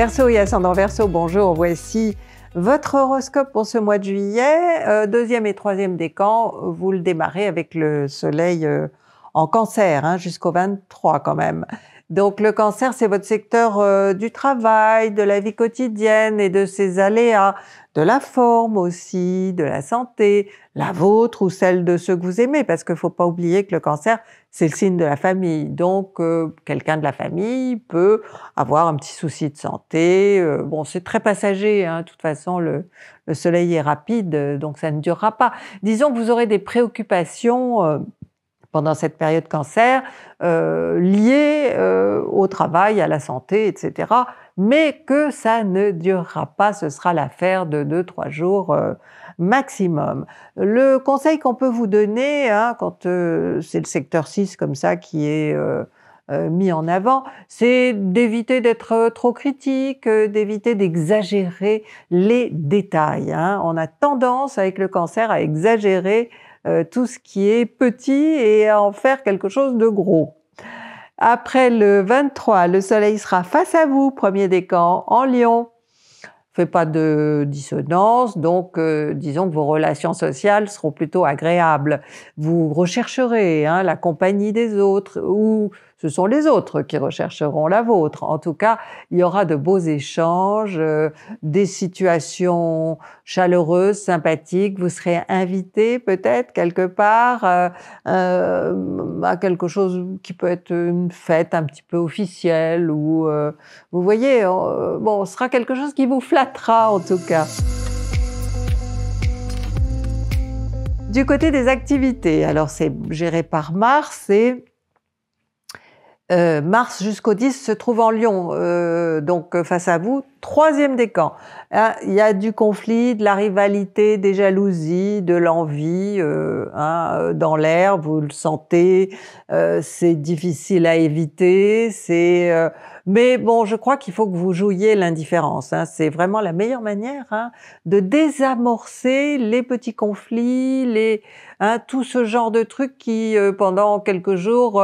Verseau et ascendant Verso, bonjour, voici votre horoscope pour ce mois de juillet, euh, deuxième et troisième décan, vous le démarrez avec le soleil euh, en cancer hein, jusqu'au 23 quand même. Donc le cancer, c'est votre secteur euh, du travail, de la vie quotidienne et de ses aléas, de la forme aussi, de la santé, la vôtre ou celle de ceux que vous aimez, parce qu'il ne faut pas oublier que le cancer, c'est le signe de la famille. Donc euh, quelqu'un de la famille peut avoir un petit souci de santé. Euh, bon, c'est très passager, hein. de toute façon, le, le, soleil est rapide, donc ça ne durera pas. Disons que vous aurez des préoccupations pendant cette période cancer, euh, liées euh, au travail, à la santé, etc. Mais que ça ne durera pas, ce sera l'affaire de 2-3 jours euh, maximum. Le conseil qu'on peut vous donner, hein, quand euh, c'est le secteur 6 comme ça qui est mis en avant, c'est d'éviter d'être trop critique, d'éviter d'exagérer les détails. Hein. On a tendance avec le cancer à exagérer euh, tout ce qui est petit et en faire quelque chose de gros. Après le 23, le soleil sera face à vous, premier décan, en lion. Fait pas de dissonance, donc euh, disons que vos relations sociales seront plutôt agréables. Vous rechercherez hein, la compagnie des autres ou ce sont les autres qui rechercheront la vôtre. En tout cas, il y aura de beaux échanges, euh, des situations chaleureuses, sympathiques. Vous serez invité peut-être quelque part euh, euh, à quelque chose qui peut être une fête un petit peu officielle ou vous voyez, bon, ce sera quelque chose qui vous flattera en tout cas. Du côté des activités, alors c'est géré par Mars et euh, mars jusqu'au 10 se trouve en Lyon, euh, donc euh, face à vous, Troisième décan, hein, il y a du conflit, de la rivalité, des jalousies, de l'envie euh, hein, euh, dans l'air, vous le sentez, euh, c'est difficile à éviter, c'est... mais bon, je crois qu'il faut que vous jouiez l'indifférence, hein, c'est vraiment la meilleure manière hein, de désamorcer les petits conflits, les, hein, tout ce genre de trucs qui, pendant quelques jours,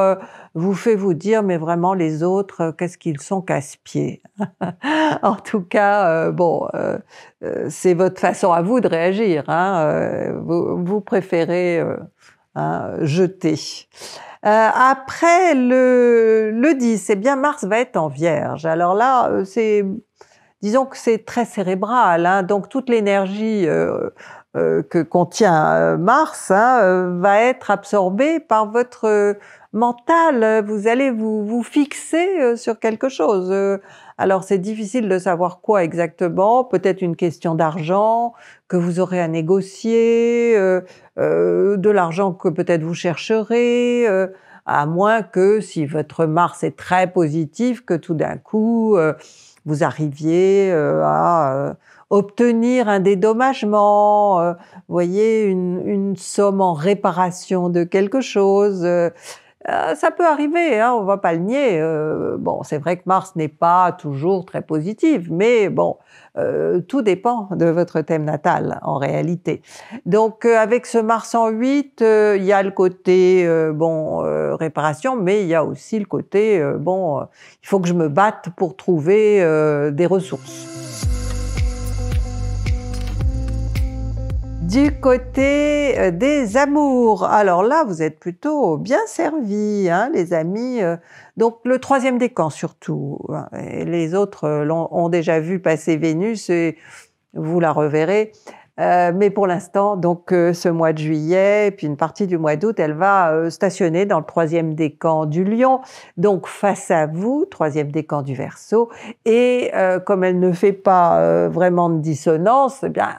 vous fait vous dire, mais vraiment les autres, qu'est-ce qu'ils sont casse-pieds tout cas, euh, bon, euh, euh, c'est votre façon à vous de réagir. Hein, vous, préférez hein, jeter. après le, 10, c'est eh bien Mars va être en Vierge. Alors là, c'est disons que c'est très cérébral, hein, donc toute l'énergie euh, que contient euh, Mars hein, euh, va être absorbé par votre mental. Vous allez vous, fixer sur quelque chose. Alors c'est difficile de savoir quoi exactement, peut-être une question d'argent que vous aurez à négocier, de l'argent que peut-être vous chercherez, à moins que si votre Mars est très positif, que tout d'un coup vous arriviez euh, à euh, obtenir un dédommagement, euh, voyez, une, une, somme en réparation de quelque chose. Euh, ça peut arriver, hein, on va pas le nier. Euh, bon, c'est vrai que Mars n'est pas toujours très positive, mais bon, euh, tout dépend de votre thème natal en réalité. Donc avec ce Mars en 8, il y a le côté bon réparation, mais il y a aussi le côté bon, il faut que je me batte pour trouver des ressources. Du côté euh, des amours, alors là, vous êtes plutôt bien servi, hein, les amis. Euh, donc le troisième décan surtout. Hein, les autres euh, l'ont déjà vu passer Vénus et vous la reverrez. mais pour l'instant, donc ce mois de juillet, puis une partie du mois d'août, elle va stationner dans le troisième décan du Lion, donc face à vous, troisième décan du verso, et comme elle ne fait pas vraiment de dissonance, eh bien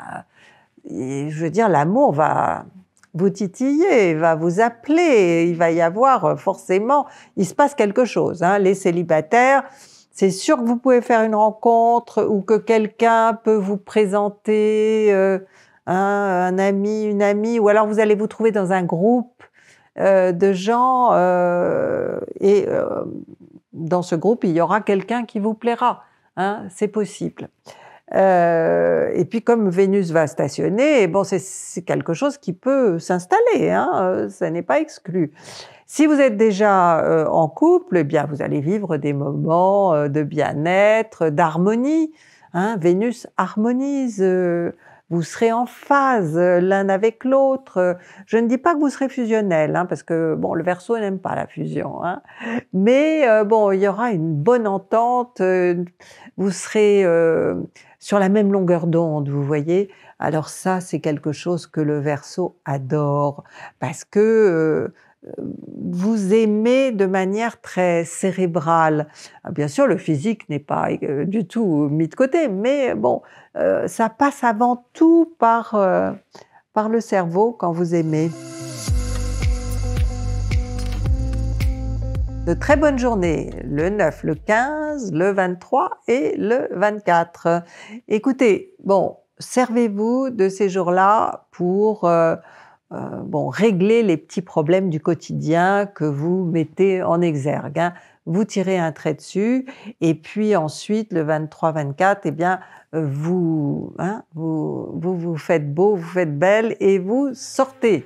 je veux dire, l'amour va vous titiller, va vous appeler, il va y avoir euh, forcément, il se passe quelque chose. Hein. Les célibataires, c'est sûr que vous pouvez faire une rencontre ou que quelqu'un peut vous présenter euh, un, ami, une amie, ou alors vous allez vous trouver dans un groupe euh, de gens et dans ce groupe, il y aura quelqu'un qui vous plaira. Hein. c'est possible. Euh, et puis comme Vénus va stationner, eh bon, c'est quelque chose qui peut s'installer, hein, euh, ça n'est pas exclu. Si vous êtes déjà euh, en couple, eh bien vous allez vivre des moments de bien-être, d'harmonie. Hein, Vénus harmonise vous serez en phase euh, l'un avec l'autre. Je ne dis pas que vous serez fusionnel, hein, parce que bon, le verso n'aime pas la fusion, hein. mais euh, bon, il y aura une bonne entente. Euh, vous serez sur la même longueur d'onde, vous voyez. Alors ça, c'est quelque chose que le verso adore, parce que vous aimez de manière très cérébrale. Ah, bien sûr, le physique n'est pas euh, du tout mis de côté, mais bon, euh, ça passe avant tout euh, par, le cerveau quand vous aimez. De très bonnes journées, le 9, le 15, le 23 et le 24. Écoutez, bon, servez-vous de ces jours-là pour... Euh, bon, régler les petits problèmes du quotidien que vous mettez en exergue. Hein. Vous tirez un trait dessus et puis ensuite le 23-24, eh bien euh, vous, hein, vous, vous vous faites beau, vous faites belle et vous sortez.